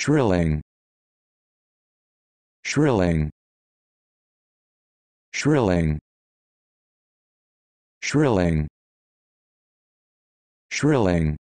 shrilling shrilling shrilling shrilling shrilling